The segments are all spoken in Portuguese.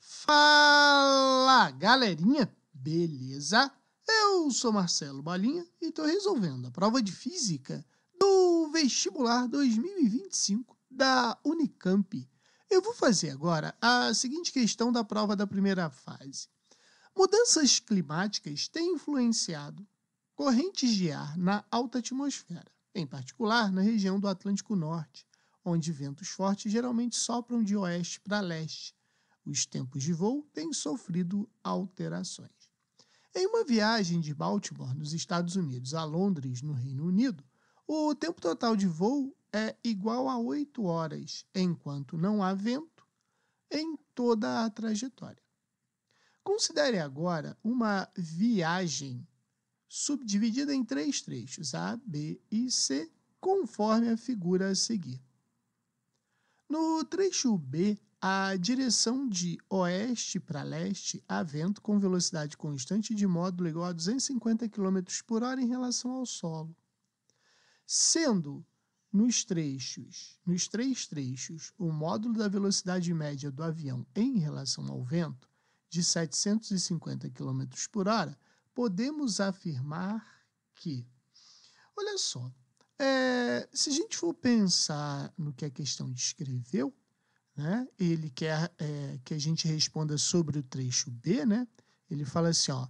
Fala, galerinha! Beleza? Eu sou Marcelo Balinha e estou resolvendo a prova de física do vestibular 2025 da Unicamp. Eu vou fazer agora a seguinte questão da prova da primeira fase. Mudanças climáticas têm influenciado correntes de ar na alta atmosfera, em particular na região do Atlântico Norte, onde ventos fortes geralmente sopram de oeste para leste os tempos de voo têm sofrido alterações. Em uma viagem de Baltimore, nos Estados Unidos, a Londres, no Reino Unido, o tempo total de voo é igual a 8 horas, enquanto não há vento em toda a trajetória. Considere agora uma viagem subdividida em três trechos, A, B e C, conforme a figura a seguir. No trecho B, a direção de oeste para leste a vento com velocidade constante de módulo igual a 250 km por hora em relação ao solo. Sendo nos trechos, nos três trechos, o módulo da velocidade média do avião em relação ao vento de 750 km por hora, podemos afirmar que, olha só, é, se a gente for pensar no que a questão descreveu, né? ele quer é, que a gente responda sobre o trecho B, né? ele fala assim, ó,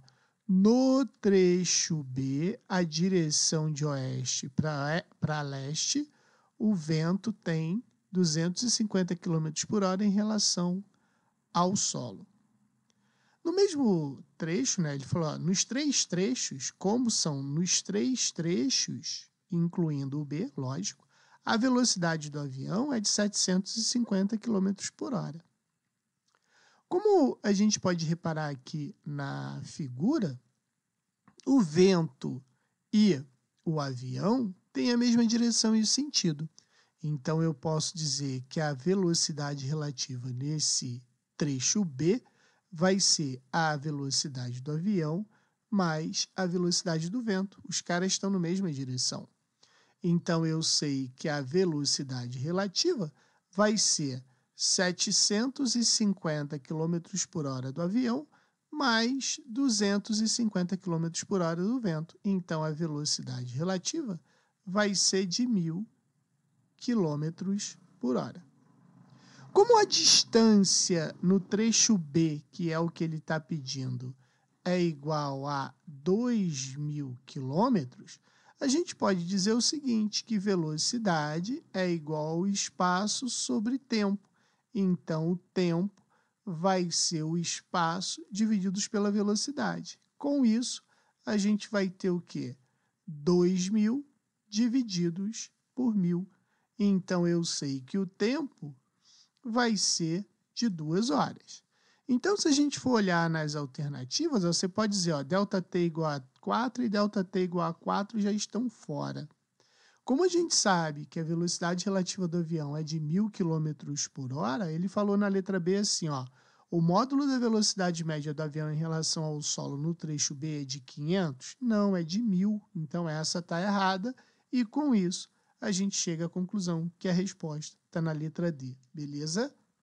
no trecho B, a direção de oeste para leste, o vento tem 250 km por hora em relação ao solo. No mesmo trecho, né, ele falou, ó, nos três trechos, como são nos três trechos, incluindo o B, lógico, a velocidade do avião é de 750 km por hora. Como a gente pode reparar aqui na figura, o vento e o avião têm a mesma direção e sentido. Então eu posso dizer que a velocidade relativa nesse trecho B vai ser a velocidade do avião mais a velocidade do vento. Os caras estão na mesma direção. Então eu sei que a velocidade relativa vai ser 750 km por hora do avião mais 250 km por hora do vento. Então a velocidade relativa vai ser de 1.000 km por hora. Como a distância no trecho B, que é o que ele está pedindo, é igual a 2.000 quilômetros, a gente pode dizer o seguinte, que velocidade é igual ao espaço sobre tempo. Então, o tempo vai ser o espaço divididos pela velocidade. Com isso, a gente vai ter o quê? 2.000 divididos por 1.000. Então, eu sei que o tempo vai ser de duas horas. Então, se a gente for olhar nas alternativas, você pode dizer, ó, delta t igual a 4 e ΔT igual a 4 já estão fora. Como a gente sabe que a velocidade relativa do avião é de 1.000 km por hora, ele falou na letra B assim, ó, o módulo da velocidade média do avião em relação ao solo no trecho B é de 500? Não, é de 1.000, então essa está errada, e com isso a gente chega à conclusão que a resposta está na letra D, beleza?